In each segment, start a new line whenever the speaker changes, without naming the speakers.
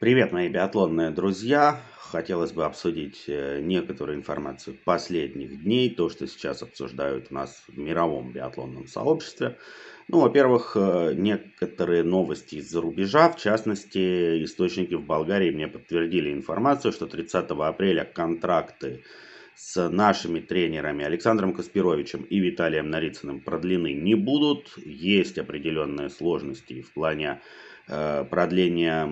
Привет, мои биатлонные друзья! Хотелось бы обсудить э, некоторую информацию последних дней, то, что сейчас обсуждают у нас в мировом биатлонном сообществе. Ну, во-первых, э, некоторые новости из-за рубежа, в частности, источники в Болгарии мне подтвердили информацию, что 30 апреля контракты с нашими тренерами Александром Каспировичем и Виталием Нарицыным продлены не будут. Есть определенные сложности в плане Э, продление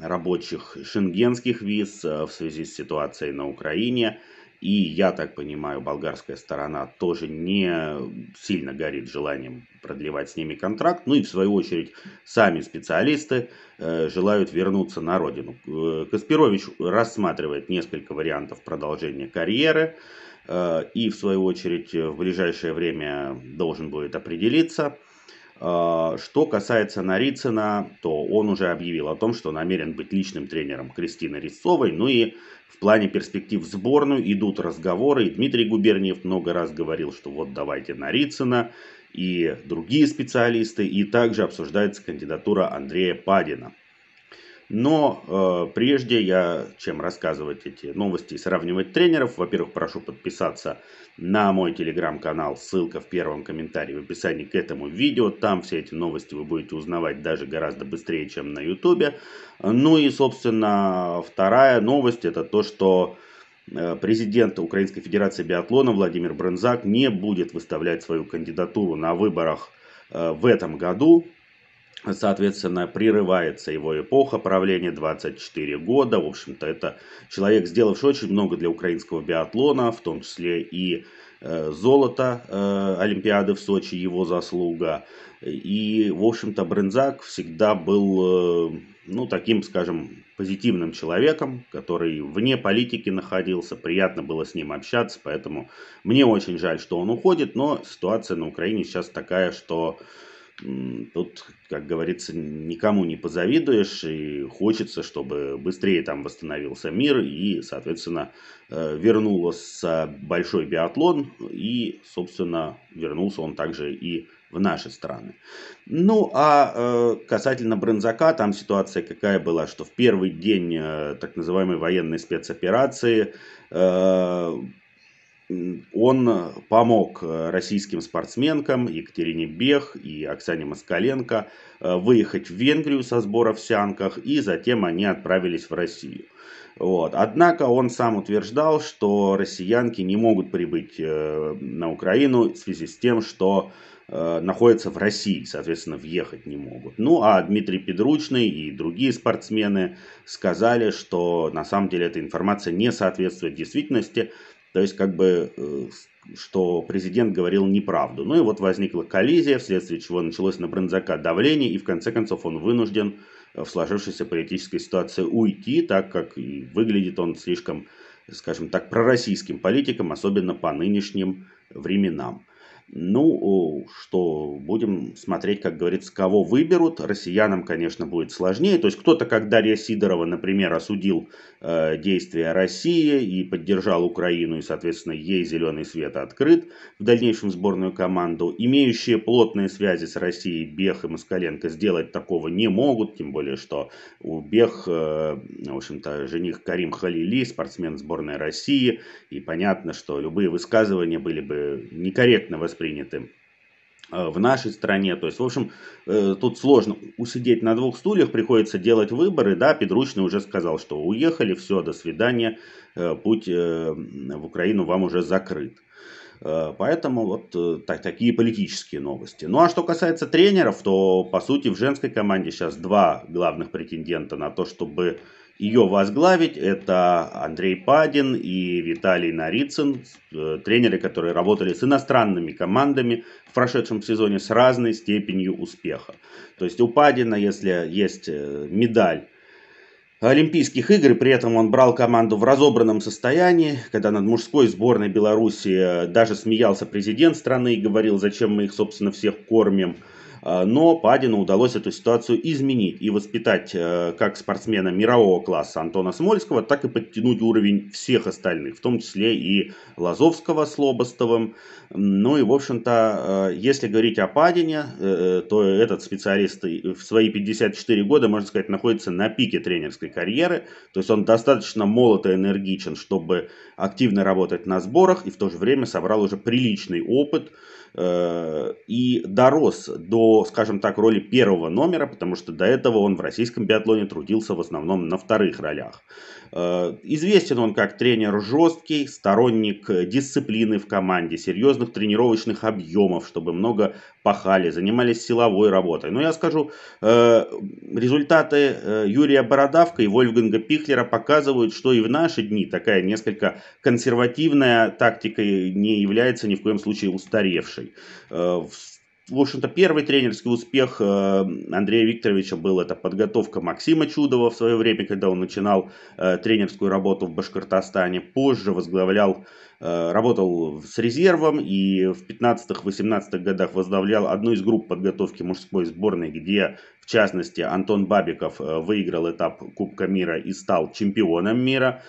рабочих шенгенских виз э, в связи с ситуацией на Украине. И я так понимаю, болгарская сторона тоже не сильно горит желанием продлевать с ними контракт. Ну и в свою очередь сами специалисты э, желают вернуться на родину. Каспирович рассматривает несколько вариантов продолжения карьеры. и в свою очередь в ближайшее время должен будет определиться. А, что касается Нарицына, то он уже объявил о том, что намерен быть личным тренером Кристины Рисцовой. Ну и в плане перспектив в сборную идут разговоры. И Дмитрий Губерниев много раз говорил, что вот давайте Нарицына и другие специалисты. И также обсуждается кандидатура Андрея Падина. Но э, прежде я, чем рассказывать эти новости и сравнивать тренеров, во-первых, прошу подписаться на мой телеграм-канал, ссылка в первом комментарии в описании к этому видео. Там все эти новости вы будете узнавать даже гораздо быстрее, чем на ютубе. Ну и, собственно, вторая новость это то, что э, президент Украинской Федерации биатлона Владимир Брензак не будет выставлять свою кандидатуру на выборах э, в этом году. Соответственно, прерывается его эпоха правления, 24 года. В общем-то, это человек, сделавший очень много для украинского биатлона, в том числе и э, золото э, Олимпиады в Сочи, его заслуга. И, в общем-то, Брензак всегда был, э, ну, таким, скажем, позитивным человеком, который вне политики находился, приятно было с ним общаться, поэтому мне очень жаль, что он уходит, но ситуация на Украине сейчас такая, что тут, как говорится, никому не позавидуешь, и хочется, чтобы быстрее там восстановился мир, и, соответственно, э, вернулся большой биатлон, и, собственно, вернулся он также и в наши страны. Ну, а э, касательно Бронзака, там ситуация какая была, что в первый день э, так называемой военной спецоперации э, он э, помог э, российским спортсменкам Екатерине Бех и Оксане Москаленко э, выехать в Венгрию со сбора в Сянках, и затем они отправились в Россию. Вот. Однако он сам утверждал, что россиянки не могут прибыть на Украину в связи с тем, что находятся в России, соответственно, въехать не могут. Ну, а Дмитрий Педручный и другие спортсмены сказали, что на самом деле эта информация не соответствует действительности, то есть, как бы, э, что президент говорил неправду. Ну и вот возникла коллизия, вследствие чего началось на Бронзака давление, и в конце концов он вынужден э, в сложившейся политической ситуации уйти, так как выглядит он слишком, скажем так, пророссийским политиком, особенно по нынешним временам. Ну, что будем смотреть, как говорится, кого выберут. Россиянам, конечно, будет сложнее. То есть кто-то, как Дарья Сидорова, например, осудил э, действия России и поддержал Украину, и, соответственно, ей зеленый свет открыт в дальнейшем сборную команду. Имеющие плотные связи с Россией Бех и Москаленко сделать такого не могут, тем более, что у Бех, э, в общем-то, жених Карим Халили, спортсмен сборной России, и понятно, что любые высказывания были бы некорректно восприяты восприняты э, в нашей стране. То есть, в общем, э, тут сложно усидеть на двух стульях, приходится делать выборы. Да, Педручный уже сказал, что уехали, все, до свидания, э, путь в Украину вам уже закрыт. Поэтому вот так, такие политические новости. Ну а что касается тренеров, то по сути в женской команде сейчас два главных претендента на то, чтобы ее возглавить это Андрей Падин и Виталий Нарицын, э, тренеры, которые работали с иностранными командами в прошедшем сезоне с разной степенью успеха. То есть у Падина, если есть э, медаль Олимпийских игр, при этом он брал команду в разобранном состоянии, когда над мужской сборной Беларуси э, даже смеялся президент страны и говорил, зачем мы их, собственно, всех кормим – а, но Падину удалось эту ситуацию изменить и воспитать э, как спортсмена мирового класса Антона Смольского, так и подтянуть уровень всех остальных, в том числе и Лазовского с Лобостовым. Ну и, в общем-то, э, если говорить о Падине, э, то этот специалист в свои 54 года, можно сказать, находится на пике тренерской карьеры. То есть он достаточно молод и энергичен, чтобы активно работать на сборах и в то же время собрал уже приличный опыт – Э, и дорос до, скажем так, роли первого номера, потому что до этого он в российском биатлоне трудился в основном на вторых ролях. Э, известен он как тренер жесткий, сторонник дисциплины в команде, серьезных тренировочных объемов, чтобы много пахали, занимались силовой работой. Но я скажу, э, результаты э, Юрия Бородавка и Вольфганга Пихлера показывают, что и в наши дни такая несколько консервативная тактика не является ни в коем случае устаревшей. Э, в в общем-то, первый тренерский успех э, Андрея Викторовича был это подготовка Максима Чудова в свое время, когда он начинал э, тренерскую работу в Башкортостане. Позже возглавлял, э, работал с резервом и в 15-18 годах возглавлял одну из групп подготовки мужской сборной, где, в частности, Антон Бабиков выиграл этап Кубка мира и стал чемпионом мира.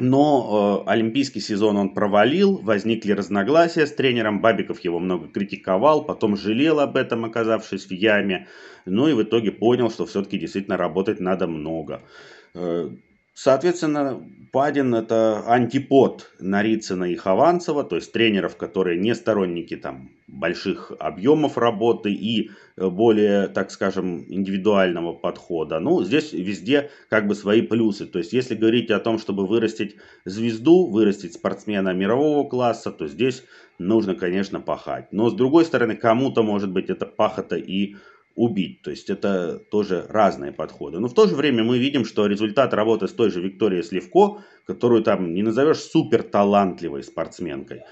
Но э, олимпийский сезон он провалил, возникли разногласия с тренером, Бабиков его много критиковал, потом жалел об этом, оказавшись в яме, ну и в итоге понял, что все-таки действительно работать надо много. Э, Соответственно, Падин это антипод Нарицына и Хованцева, то есть тренеров, которые не сторонники там больших объемов работы и э, более, так скажем, индивидуального подхода. Ну, здесь везде как бы свои плюсы. То есть, если говорить о том, чтобы вырастить звезду, вырастить спортсмена мирового класса, то здесь нужно, конечно, пахать. Но, с другой стороны, кому-то, может быть, эта пахота и убить. То есть это тоже разные подходы. Но в то же время мы видим, что результат работы с той же Викторией Сливко, которую там не назовешь супер талантливой спортсменкой,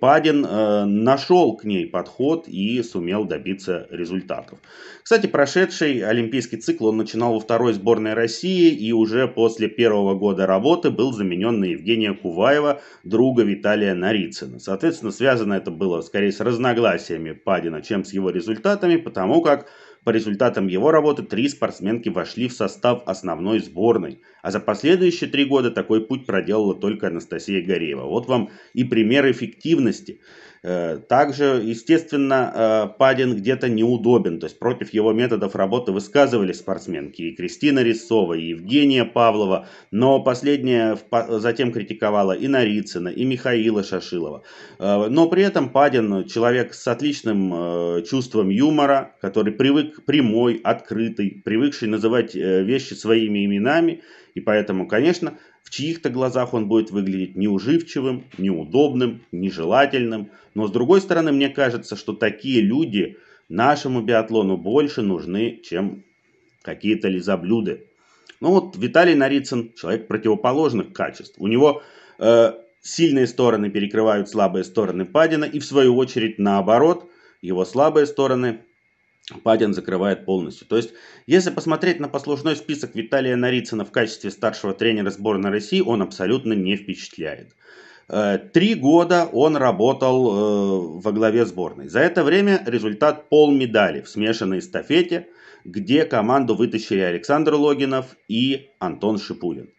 Падин э, нашел к ней подход и сумел добиться результатов. Кстати, прошедший олимпийский цикл он начинал во второй сборной России и уже после первого года работы был заменен на Евгения Куваева, друга Виталия Нарицына. Соответственно, связано это было скорее с разногласиями Падина, чем с его результатами, потому как по результатам его работы три спортсменки вошли в состав основной сборной, а за последующие три года такой путь проделала только Анастасия Гореева. Вот вам и пример эффективности. Э, также, естественно, э, Падин где-то неудобен, то есть против его методов работы высказывали спортсменки и Кристина Рисова, и Евгения Павлова, но последняя затем критиковала и Нарицына, и Михаила Шашилова. Э, но при этом Падин человек с отличным чувством юмора, который привык человек прямой, открытый, привыкший называть э, вещи своими именами, и поэтому, конечно, в чьих-то глазах он будет выглядеть неуживчивым, неудобным, нежелательным, но с другой стороны, мне кажется, что такие люди нашему биатлону больше нужны, чем какие-то лизоблюды. Ну вот Виталий Нарицын человек противоположных качеств. У него э, сильные стороны перекрывают слабые стороны Падина, и в свою очередь наоборот, его слабые стороны Патин закрывает полностью. То есть, если посмотреть на послужной список Виталия Нарицына в качестве старшего тренера сборной России, он абсолютно не впечатляет. Э, три года он работал э, во главе сборной. За это время результат полмедали в смешанной эстафете, где команду вытащили Александр Логинов и Антон Шипулин.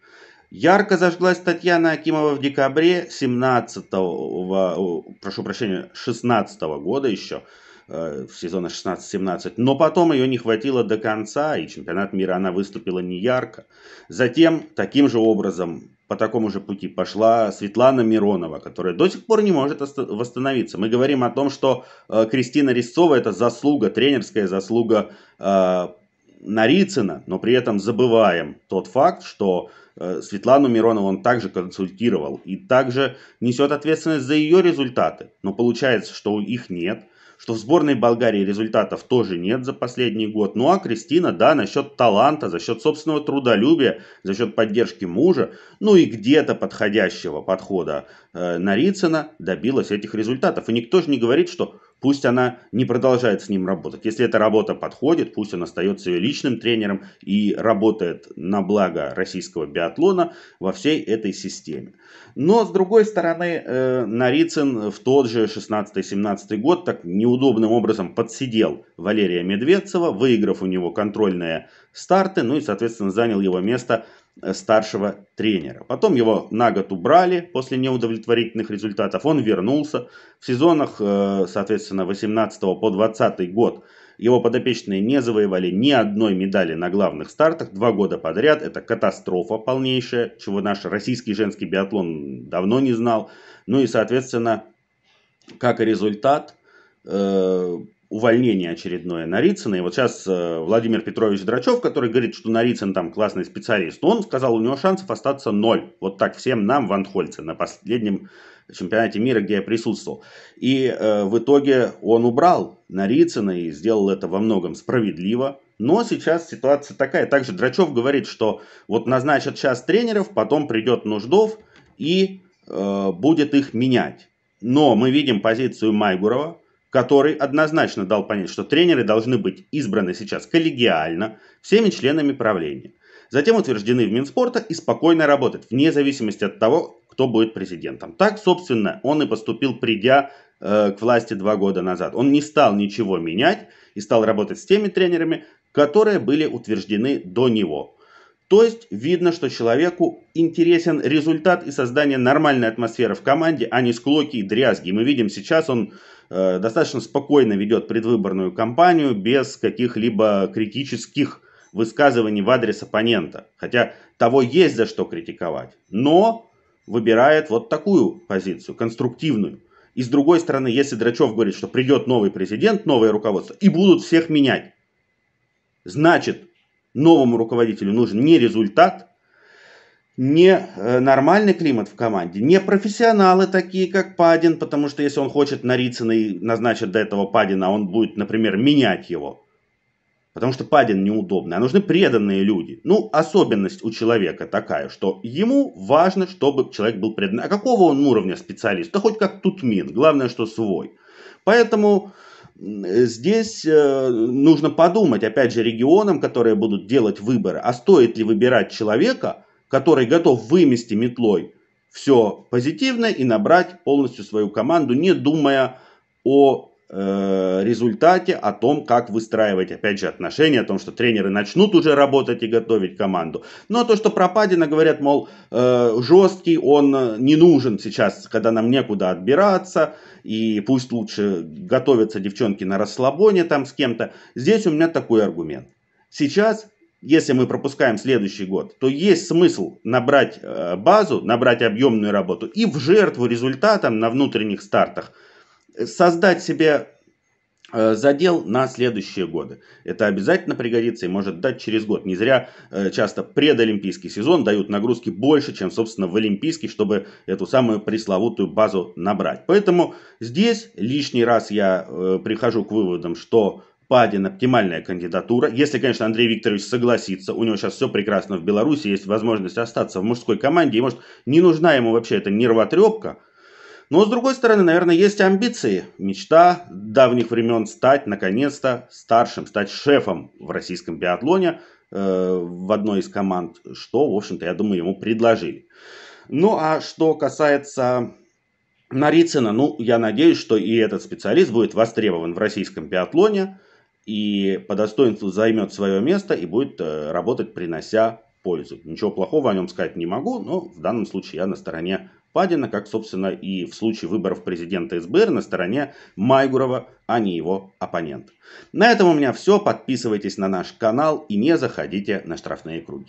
Ярко зажглась Татьяна Акимова в декабре 17, э, прошу прощения, 16 года еще, Э, в сезона 16-17, но потом ее не хватило до конца, и чемпионат мира она выступила не ярко. Затем таким же образом, по такому же пути пошла Светлана Миронова, которая до сих пор не может восстановиться. Мы говорим о том, что э, Кристина Резцова это заслуга, тренерская заслуга э, Нарицына, но при этом забываем тот факт, что Светлану Миронову он также консультировал и также несет ответственность за ее результаты. Но получается, что их нет что в сборной Болгарии результатов тоже нет за последний год. Ну а Кристина, да, насчет таланта, за счет собственного трудолюбия, за счет поддержки мужа, ну и где-то подходящего подхода э, Нарицына добилась этих результатов. И никто же не говорит, что пусть она не продолжает с ним работать. Если эта работа подходит, пусть он остается ее личным тренером и работает на благо российского биатлона во всей этой системе. Но, с другой стороны, э, Нарицын в тот же 16-17 год так неудобным образом подсидел Валерия Медведцева, выиграв у него контрольные старты, ну и, соответственно, занял его место Э, старшего тренера. Потом его на год убрали после неудовлетворительных результатов. Он вернулся. В сезонах, э, соответственно, 18 по 20 год его подопечные не завоевали ни одной медали на главных стартах два года подряд. Это катастрофа полнейшая, чего наш российский женский биатлон давно не знал. Ну и, соответственно, как результат, э, увольнение очередное Нарицына. И вот сейчас э, Владимир Петрович Драчев, который говорит, что Нарицын там классный специалист, но он сказал, у него шансов остаться ноль. Вот так всем нам в Анхольце на последнем чемпионате мира, где я присутствовал. И э, в итоге он убрал Нарицына и сделал это во многом справедливо. Но сейчас ситуация такая. Также Драчев говорит, что вот назначат сейчас тренеров, потом придет Нуждов и э, будет их менять. Но мы видим позицию Майгурова, который однозначно дал понять, что тренеры должны быть избраны сейчас коллегиально всеми членами правления, затем утверждены в Минспорта и спокойно работать, вне зависимости от того, кто будет президентом. Так, собственно, он и поступил, придя э, к власти два года назад. Он не стал ничего менять и стал работать с теми тренерами, которые были утверждены до него. То есть видно, что человеку интересен результат и создание нормальной атмосферы в команде, а не склоки и дрязги. Мы видим сейчас, он Э, достаточно спокойно ведет предвыборную кампанию без каких-либо критических высказываний в адрес оппонента. Хотя того есть за что критиковать. Но выбирает вот такую позицию, конструктивную. И с другой стороны, если Драчев говорит, что придет новый президент, новое руководство, и будут всех менять, значит, новому руководителю нужен не результат, не э, нормальный климат в команде, не профессионалы такие, как Падин, потому что если он хочет Нарицына и назначит до этого Падина, он будет, например, менять его. Потому что Падин неудобный, а нужны преданные люди. Ну, особенность у человека такая, что ему важно, чтобы человек был преданный. А какого он уровня специалист? Да хоть как Тутмин, главное, что свой. Поэтому э, здесь э, нужно подумать, опять же, регионам, которые будут делать выборы, а стоит ли выбирать человека – который готов вымести метлой все позитивное и набрать полностью свою команду, не думая о э, результате, о том, как выстраивать, опять же, отношения, о том, что тренеры начнут уже работать и готовить команду. Но ну, а то, что про Падина говорят, мол, э, жесткий, он не нужен сейчас, когда нам некуда отбираться, и пусть лучше готовятся девчонки на расслабоне там с кем-то. Здесь у меня такой аргумент. Сейчас если мы пропускаем следующий год, то есть смысл набрать э, базу, набрать объемную работу и в жертву результатам на внутренних стартах э, создать себе э, задел на следующие годы. Это обязательно пригодится и может дать через год. Не зря часто предолимпийский сезон дают нагрузки больше, чем, собственно, в олимпийский, чтобы эту самую пресловутую базу набрать. Поэтому здесь лишний раз я прихожу к выводам, что Падин оптимальная кандидатура. Если, конечно, Андрей Викторович согласится, у него сейчас все прекрасно в Беларуси, есть возможность остаться в мужской команде, и, может, не нужна ему вообще эта нервотрепка. Но, с другой стороны, наверное, есть амбиции, мечта давних времен стать, наконец-то, старшим, стать шефом в российском биатлоне э, в одной из команд, что, в общем-то, я думаю, ему предложили. Ну, а что касается Нарицына, ну, я надеюсь, что и этот специалист будет востребован в российском биатлоне – и по достоинству займет свое место и будет э, работать, принося пользу. Ничего плохого о нем сказать не могу, но в данном случае я на стороне Падина, как, собственно, и в случае выборов президента СБР на стороне Майгурова, а не его оппонента. На этом у меня все. Подписывайтесь на наш канал и не заходите на штрафные круги.